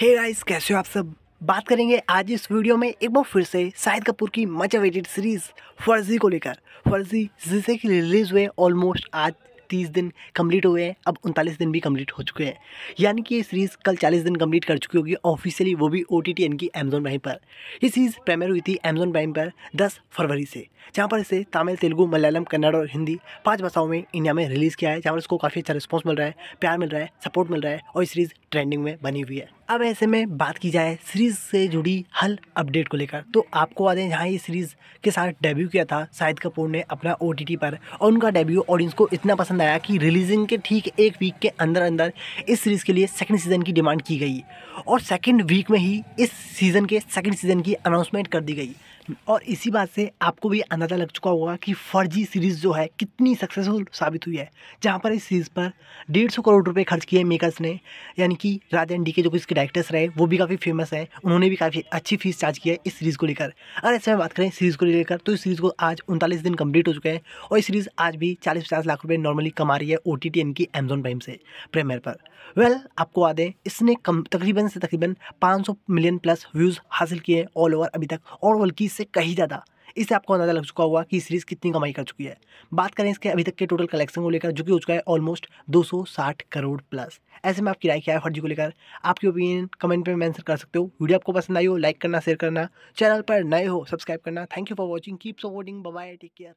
hey guys कैसे हो आप सब बात करेंगे आज इस वीडियो में एक बार फिर से शाहिद कपूर की मच अवेटेड सीरीज़ फर्जी को लेकर फर्जी जिसे कि रिलीज़ हुए ऑलमोस्ट आज तीस दिन कंप्लीट हुए हैं अब उनतालीस दिन भी कंप्लीट हो चुके हैं यानी कि ये सीरीज़ कल चालीस दिन कंप्लीट कर चुकी होगी ऑफिशियली वो भी ओ टी टी की अमेजोन प्राइम पर ये सीरीज़ प्रेमियर हुई थी अमेजोन प्राइम पर दस फरवरी से जहाँ पर इसे तमिल तेलुगू मलयालम कन्नड़ और हिंदी पाँच भाषाओं में इंडिया में रिलीज़ किया है जहाँ पर इसको काफ़ी अच्छा रिस्पॉन्स मिल रहा है प्यार मिल रहा है सपोर्ट मिल रहा है और ये सीरीज़ ट्रेंडिंग में बनी हुई है अब ऐसे में बात की जाए सीरीज़ से जुड़ी हल अपडेट को लेकर तो आपको बता दें जहाँ ये सीरीज़ के साथ डेब्यू किया था शाहिद कपूर ने अपना ओ पर और उनका डेब्यू ऑडियंस को इतना पसंद आया कि रिलीजिंग के ठीक एक वीक के अंदर अंदर इस सीरीज़ के लिए सेकेंड सीज़न की डिमांड की गई और सेकेंड वीक में ही इस सीज़न के सेकेंड सीज़न की अनाउंसमेंट कर दी गई और इसी बात से आपको भी अंदाज़ा लग चुका होगा कि फर्जी सीरीज़ जो है कितनी सक्सेसफुल साबित हुई है जहाँ पर इस सीरीज़ पर डेढ़ सौ करोड़ रुपए खर्च किए मेकर्स ने यानी कि राजन डी के जो कि के डायरेक्टर्स रहे वो भी काफ़ी फेमस है उन्होंने भी काफ़ी अच्छी फीस चार्ज की है इस सीरीज़ को लेकर अगर ऐसे में बात करें सीरीज़ को लेकर तो इस सीरीज़ को आज उनतालीस दिन कंप्लीट हो चुके हैं और ये सीरीज़ आज भी चालीस पचास लाख रुपये नॉर्मली कमा रही है ओ टी टी इनकी अमेजोन प्राइम से प्रेमियर पर वेल well, आपको याद है इसने कम तकरीबन से तकरीबन 500 मिलियन प्लस व्यूज़ हासिल किए हैं ऑल ओवर अभी तक और बल्कि इससे कहीं ज़्यादा इससे आपको अंदाजा लग चुका होगा कि सीरीज़ कितनी कमाई कर चुकी है बात करें इसके अभी तक के टोटल कलेक्शन को लेकर जो कि हो चुका है ऑलमोस्ट 260 करोड़ प्लस ऐसे में आपकी राय क्या है फर्जी को लेकर आपकी ओपिनियन कमेंट में मैंसर कर सकते हो वीडियो आपको पसंद आई हो लाइक करना शेयर करना चैनल पर नए हो सब्सक्राइब करना thank you for watching keep supporting bye take care